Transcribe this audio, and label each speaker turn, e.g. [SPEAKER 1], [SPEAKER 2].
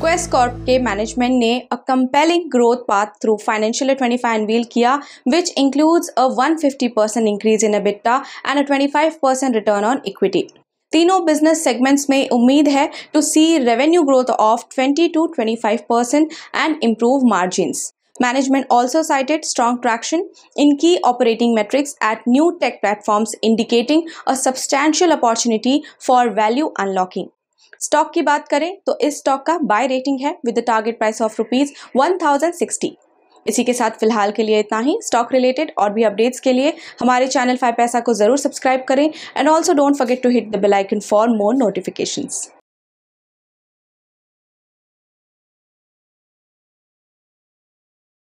[SPEAKER 1] quest Corp के management ने a compelling growth path through financial twenty five वील किया which includes a one fifty percent increase in EBITDA and a twenty five percent return on equity तीनों business segments में उम्मीद है to see revenue growth of twenty two twenty five percent and improve margin management also cited strong traction in key operating metrics at new tech platforms indicating a substantial opportunity for value unlocking stock की बात करें तो इस stock का buy rating है with the target price of rupees one thousand sixty इसी के साथ फिलहाल के लिए इतना ही स्टॉक रिलेटेड और भी अपडेट्स के लिए हमारे चैनल फाइव पैसा को जरूर सब्सक्राइब करें and also don't forget to hit the bell icon for more notifications